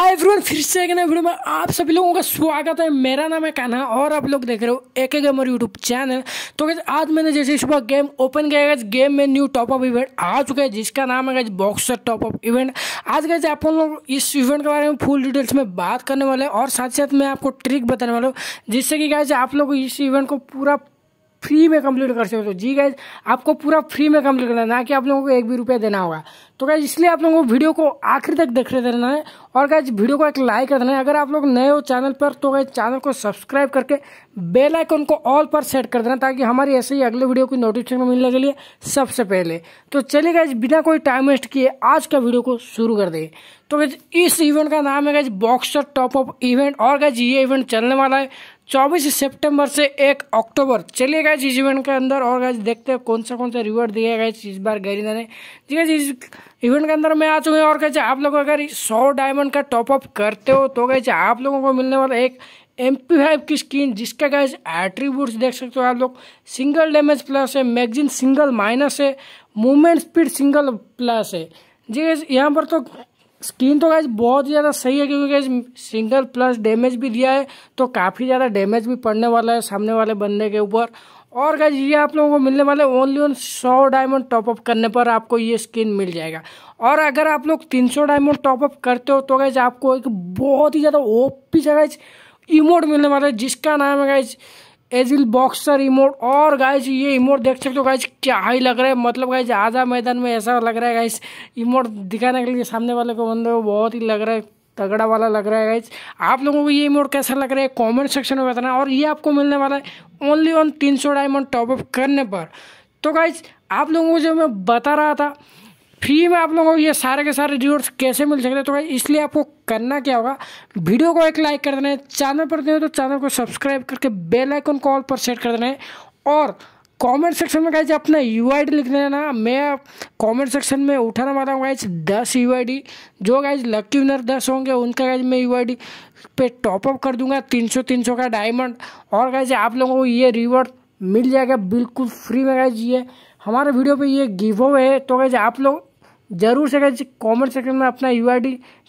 hi everyone फिर से एक नए वीडियो में आप सभी लोगों का स्वागत है मेरा नाम है कान्हा और आप लोग देख रहे हो एक एक गेमर यूट्यूब चैनल तो गैस आज मैंने जैसे सुबह गेम ओपन किया गया गेम में न्यू टॉपअप इवेंट आ चुका है जिसका नाम है गैस बॉक्सर टॉपअप इवेंट आज गैस आप लोग इस इवेंट के बारे में फुल डिटेल्स में बात करने वाले हैं और साथ साथ मैं आपको ट्रिक बताने वाला हूँ जिससे कि गैस आप लोग इस इवेंट को पूरा फ्री में कंप्लीट कर सकते हो तो जी गैस आपको पूरा फ्री में कंप्लीट करना है ना कि आप लोगों को एक भी रुपया देना होगा तो गैस इसलिए आप लोगों को वीडियो को आखिर तक रहे देना है और गैस वीडियो को एक लाइक कर देना है अगर आप लोग नए हो चैनल पर तो गैस चैनल को सब्सक्राइब करके बेल आइकन को ऑल पर सेट कर देना ताकि हमारी ऐसे ही अगले वीडियो की नोटिफिकेशन मिलने के लिए सबसे पहले तो चलिए गाइज बिना कोई टाइम वेस्ट किए आज का वीडियो को शुरू कर दें तो गैस इस इवेंट का नाम है guys boxer top up event और गैस ये इवेंट चलने वाला है 24 सितंबर से 1 अक्टूबर चलिए गए इस इवेंट के अंदर और गाइज देखते हैं कौन सा कौन सा रिवॉर्ड दिया गया इस बार गरीना ने जी है इस इवेंट के अंदर मैं आ चुके हूँ और कहे आप लोग अगर 100 डायमंड का टॉपअप करते हो तो कहे आप लोगों को मिलने वाला एक एम पी फाइव की स्किन जिसका गाइज एट्रीब्यूट्स देख सकते हो आप लोग सिंगल डैमेज प्लस है मैगजीन सिंगल माइनस है मूवमेंट स्पीड सिंगल प्लस है जी यहाँ पर तो स्किन तो गैज बहुत ही ज़्यादा सही है क्योंकि गैज सिंगल प्लस डैमेज भी दिया है तो काफ़ी ज़्यादा डैमेज भी पड़ने वाला है सामने वाले बंदे के ऊपर और गैज ये आप लोगों को मिलने वाले ओनली ओन सौ डायमंड टॉपअप करने पर आपको ये स्किन मिल जाएगा और अगर आप लोग तीन सौ डायमंड टॉपअप करते हो तो गैज आपको एक बहुत ही ज़्यादा ओपी सा गैज इमोट मिलने वाला है जिसका नाम है गैज एजिल बॉक्सर इमोट और गाइज ये इमोट देख सकते हो गाइज क्या ही लग रहा है मतलब गाइज आधा मैदान में ऐसा लग रहा है गाइज इमोट दिखाने के लिए सामने वाले को बंदे को बहुत ही लग रहा है तगड़ा वाला लग रहा है गाइज आप लोगों को ये इमोट कैसा लग रहा है कमेंट सेक्शन में बताना और ये आपको मिलने वाला है ओनली ऑन तीन सौ डायमंड टॉपअप करने पर तो गाइज आप लोगों को जो मैं बता रहा था फ्री में आप लोगों को ये सारे के सारे रिवॉर्ड्स कैसे मिल सकते हैं तो भाई इसलिए आपको करना क्या होगा वीडियो को एक लाइक कर देना है चैनल पर दे तो चैनल को सब्सक्राइब करके बेल आइकन कॉल पर सेट कर देना है और कमेंट सेक्शन में गाइज अपना यू आई डी लिख देना मैं कमेंट सेक्शन में उठाना वाला हूँ गाइज दस यू आई डी जो गाइज लक्की विनर दस होंगे उनका गाइज मैं यू आई डी पे टॉपअप कर दूंगा तीन सौ तीन सौ का डायमंड और गाइज आप लोगों को ये रिवॉर्ड मिल जाएगा बिल्कुल फ्री में गाइज ये हमारे वीडियो पे ये गिव अवे है तो गाइज आप लोग जरूर से कॉमेंट सेक्शन में अपना यू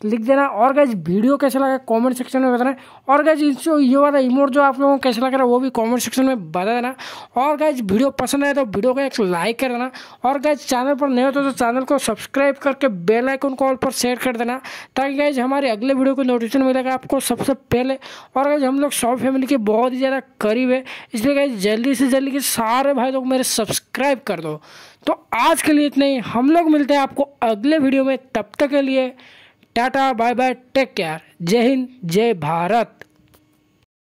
लिख देना और गाइज वीडियो कैसे लगा कमेंट सेक्शन में बताना और गाइज इसको ये वाला इमोट जो आप लोगों को कैसे लग रहा है वो भी कमेंट सेक्शन में बता देना और गाइज वीडियो पसंद आए तो वीडियो को एक लाइक कर देना और गाइज चैनल पर नए होते तो चैनल को सब्सक्राइब करके बेल आइकन को ऑल पर शेयर कर देना ताकि गाइज हमारे अगले वीडियो को नोटिफिकेशन मिलेगा आपको सबसे पहले और गाइज हम लोग सौ फैमिली के बहुत ही ज़्यादा करीब है इसलिए गाइज जल्दी से जल्दी के सारे भाई लोग मेरे सब्सक्राइब कर दो तो आज के लिए इतना ही हम लोग मिलते हैं आपको अगले वीडियो में तब तक के लिए tata bye bye take care जय हिंद जय भारत